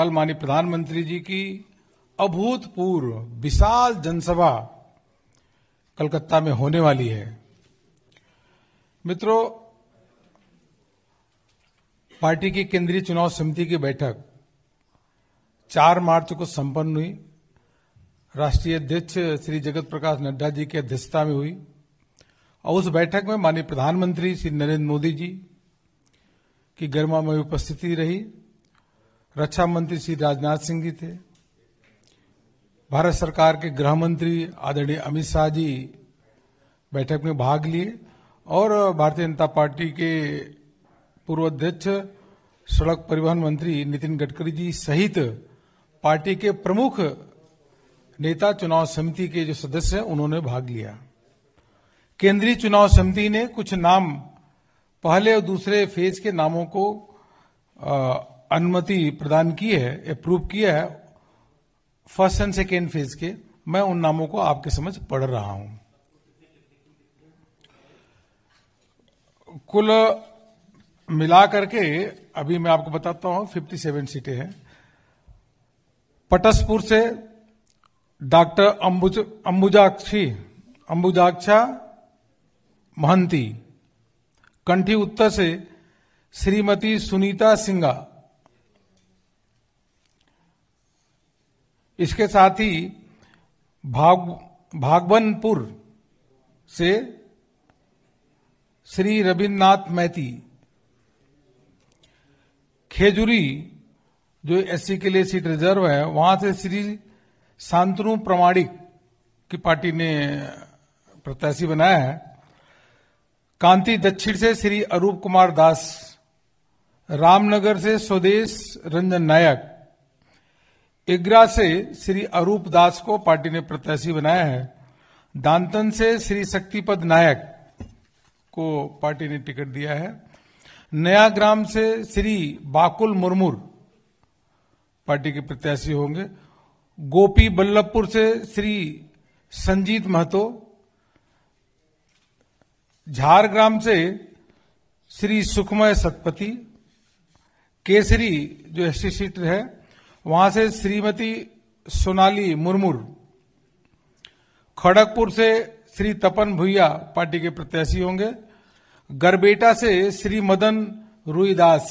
कल माननीय प्रधानमंत्री जी की अभूतपूर्व विशाल जनसभा कलकत्ता में होने वाली है मित्रों पार्टी की केंद्रीय चुनाव समिति की बैठक 4 मार्च को संपन्न हुई राष्ट्रीय अध्यक्ष श्री जगत प्रकाश नड्डा जी की अध्यक्षता में हुई और उस बैठक में माननीय प्रधानमंत्री श्री नरेंद्र मोदी जी की गर्मा में उपस्थिति रही रक्षा मंत्री श्री राजनाथ सिंह जी थे भारत सरकार के गृह मंत्री आदरणीय अमित शाह जी बैठक में भाग लिए और भारतीय जनता पार्टी के पूर्व अध्यक्ष सड़क परिवहन मंत्री नितिन गडकरी जी सहित पार्टी के प्रमुख नेता चुनाव समिति के जो सदस्य हैं उन्होंने भाग लिया केंद्रीय चुनाव समिति ने कुछ नाम पहले और दूसरे फेज के नामों को आ, अनुमति प्रदान की है अप्रूव किया है फर्स्ट एंड सेकेंड फेज के मैं उन नामों को आपके समझ पढ़ रहा हूं कुल मिला करके अभी मैं आपको बताता हूं 57 सीटें हैं पटसपुर से डॉक्टर अंबुज अंबुजाक्षी अंबुजाक्षा महंती कंठी उत्तर से श्रीमती सुनीता सिंगा इसके साथ ही भाग भागवनपुर से श्री रविन्द्रनाथ मैती खेजुरी जो एससी के लिए सीट रिजर्व है वहां से श्री शांतनु प्रमाणिक की पार्टी ने प्रत्याशी बनाया है कांति दक्षिण से श्री अरूप कुमार दास रामनगर से स्वदेश रंजन नायक इगरा से श्री अरूप दास को पार्टी ने प्रत्याशी बनाया है दांतन से श्री शक्तिपद नायक को पार्टी ने टिकट दिया है नया ग्राम से श्री बाकुल मुरमुर पार्टी के प्रत्याशी होंगे गोपी बल्लभपुर से श्री संजीत महतो झारग्राम से श्री सुखमय सतपति केसरी जो एस सीट है वहां से श्रीमती सोनाली मुर्मू खड़गपुर से श्री तपन भुइया पार्टी के प्रत्याशी होंगे गरबेटा से श्री मदन रुईदास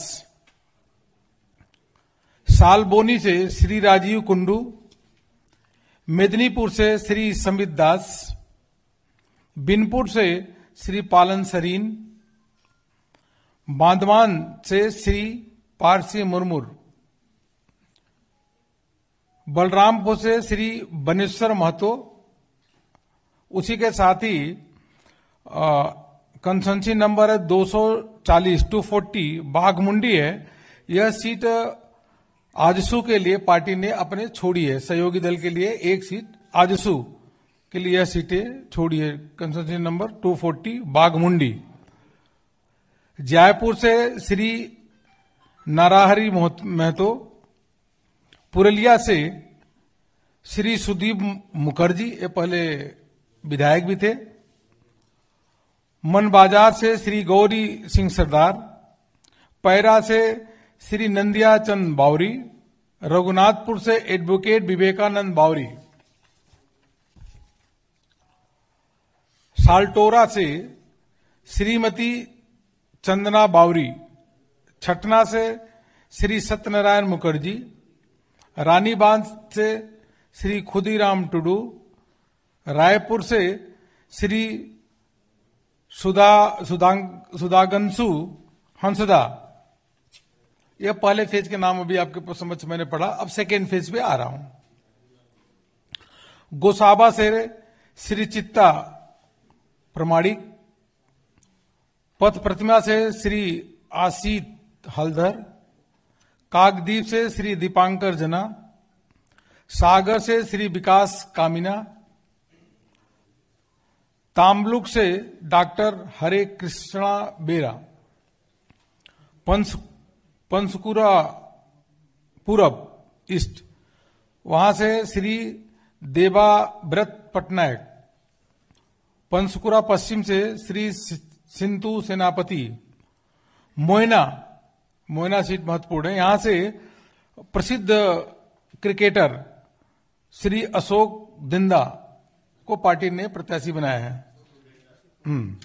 सालबोनी से श्री राजीव कुंडू मेदिनीपुर से श्री समित दास बिनपुर से श्री पालन सरीन बांधवान से श्री पारसी मुर्मुर बलरामपुर से श्री बनेश्वर महतो उसी के साथ ही कंसनसी नंबर है 240 240 बाघमुंडी है यह सीट आजसू के लिए पार्टी ने अपने छोड़ी है सहयोगी दल के लिए एक सीट आजसू के लिए यह सीटें छोड़ी है कंसनसी नंबर 240 बाघमुंडी जयपुर से श्री नाराहरी महतो पुरलिया से श्री सुदीप मुखर्जी ये पहले विधायक भी थे मन बाजार से श्री गौरी सिंह सरदार पैरा से श्री नंदिया चंद बावरी रघुनाथपुर से एडवोकेट विवेकानंद बावरी साल्टोरा से श्रीमती चंदना बावरी छटना से श्री सत्यनारायण मुखर्जी रानी बांध से श्री खुदीराम टुडू रायपुर से श्री सुधा सुदांग सुदागंसु हंसदा यह पहले फेज के नाम अभी आपके समझ मैंने पढ़ा अब सेकेंड फेज पे आ रहा हूं गोसाबा से श्री चित्ता प्रमाणिक पथ प्रतिमा से श्री आशीत हलधर कागदीप से श्री दीपांकर जना सागर से श्री विकास कामिना तामलुक से डॉक्टर हरे कृष्णा बेरा पंस पंसकुरा पूरब ईस्ट वहां से श्री देवाव्रत पटनायक पंसकुरा पश्चिम से श्री सिंतु सेनापति मोयना मोयना सीट महत्वपूर्ण है यहां से प्रसिद्ध क्रिकेटर श्री अशोक दिंदा को पार्टी ने प्रत्याशी बनाया है हम्म।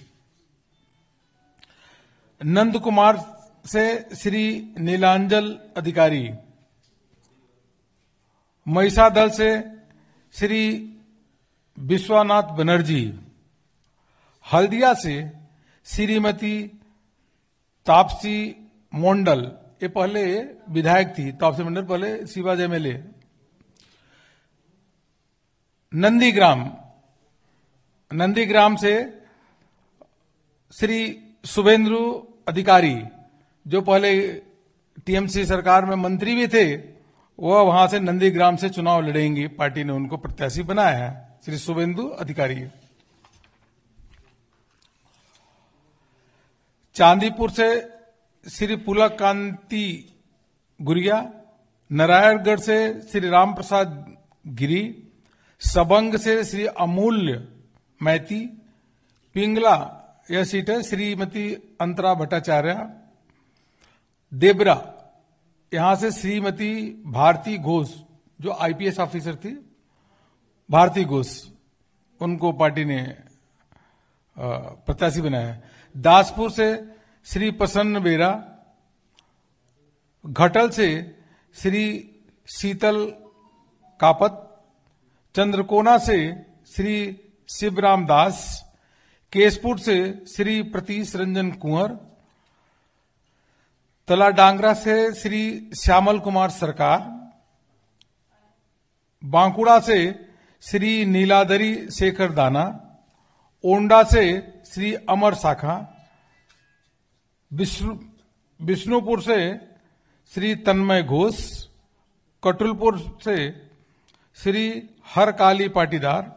नंद कुमार से श्री नीलांजल अधिकारी महिषा दल से श्री विश्वनाथ बनर्जी हल्दिया से श्रीमती तापसी मोंडल ये पहले विधायक थी तापसी तो मंडल पहले शिवाज एमएलए नंदीग्राम नंदीग्राम से श्री शुभेंदु अधिकारी जो पहले टीएमसी सरकार में मंत्री भी थे वह वहां से नंदीग्राम से चुनाव लड़ेंगी पार्टी ने उनको प्रत्याशी बनाया है श्री शुभेंदु अधिकारी चांदीपुर से श्री पुलाकांति गुरिया नारायणगढ़ से श्री राम प्रसाद गिरी सबंग से श्री अमूल्य मैती पिंगला यह सीट है श्रीमती अंतरा भट्टाचार्य देबरा यहां से श्रीमती भारती घोष जो आईपीएस ऑफिसर थी भारती घोष उनको पार्टी ने प्रत्याशी बनाया दासपुर से श्री प्रसन्न बेरा घटल से श्री शीतल कापत चंद्रकोना से श्री शिवराम दास केशपुर से श्री प्रतीश रंजन कुंवर तला डांगरा से श्री श्यामल कुमार सरकार बांकुड़ा से श्री नीलादरी शेखर दाना ओंडा से श्री अमर शाखा विष्णुपुर से श्री तन्मय घोष कटुलपुर से श्री हरकाली पाटीदार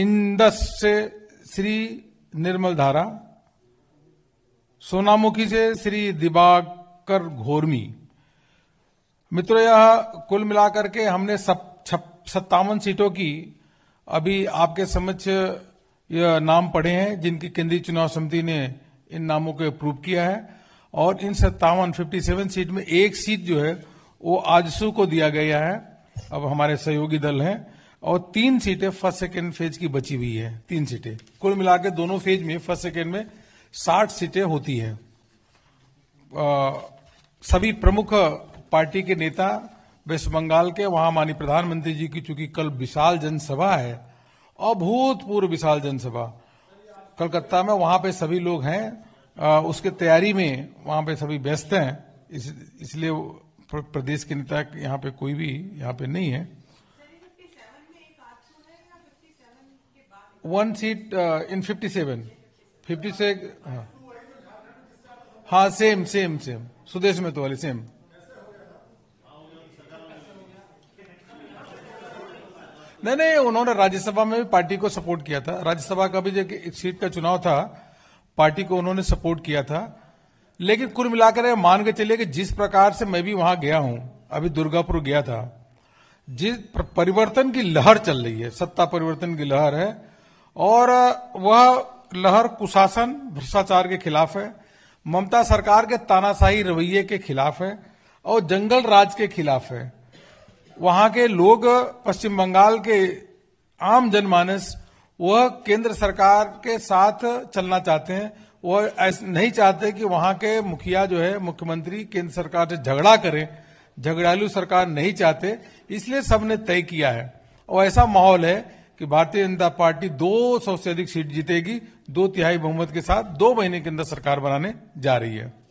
इंदस से श्री निर्मल धारा सोनामुखी से श्री दिबाकर घोरमी मित्रों यह कुल मिलाकर के हमने सब सत्तावन सीटों की अभी आपके समक्ष यह नाम पढ़े हैं जिनकी केंद्रीय चुनाव समिति ने इन नामों को अप्रूव किया है और इन सत्तावन फिफ्टी सेवन सीट में एक सीट जो है वो आजसू को दिया गया है अब हमारे सहयोगी दल हैं और तीन सीटें फर्स्ट सेकेंड फेज की बची हुई है तीन सीटें कुल मिलाकर दोनों फेज में फर्स्ट सेकेंड में साठ सीटें होती है सभी प्रमुख पार्टी के नेता वेस्ट बंगाल के वहां माननीय प्रधानमंत्री जी की चूंकि कल विशाल जनसभा है अभूतपूर्व विशाल जनसभा कलकत्ता में वहां पे सभी लोग हैं उसके तैयारी में वहां पे सभी व्यस्त हैं इस, इसलिए प्रदेश के नेता यहाँ पे कोई भी यहाँ पे नहीं है one seat in fifty seven fifty से हाँ सेम सेम सेम सुदेश में तो वाली सेम नहीं नहीं उन्होंने राज्यसभा में भी पार्टी को सपोर्ट किया था राज्यसभा का भी जो एक सीट का चुनाव था पार्टी को उन्होंने सपोर्ट किया था लेकिन कुल मिलाकर मान के चलिए कि जिस प्रकार से मैं भी वहां गया हूं अभी दुर्गापुर गया था जिस परिवर्तन की लहर चल रही है सत्ता परिवर्तन की लहर है और वह लहर कुशासन भ्रष्टाचार के खिलाफ है ममता सरकार के तानाशाही रवैये के खिलाफ है और जंगल राज के खिलाफ है वहां के लोग पश्चिम बंगाल के आम जनमानस वह केंद्र सरकार के साथ चलना चाहते हैं वह ऐसे नहीं चाहते कि वहां के मुखिया जो है मुख्यमंत्री केंद्र सरकार से झगड़ा करें झगड़ालू सरकार नहीं चाहते इसलिए सबने तय किया है और ऐसा माहौल है कि भारतीय जनता पार्टी 200 से अधिक सीट जीतेगी दो तिहाई बहुमत के साथ दो महीने के अंदर सरकार बनाने जा रही है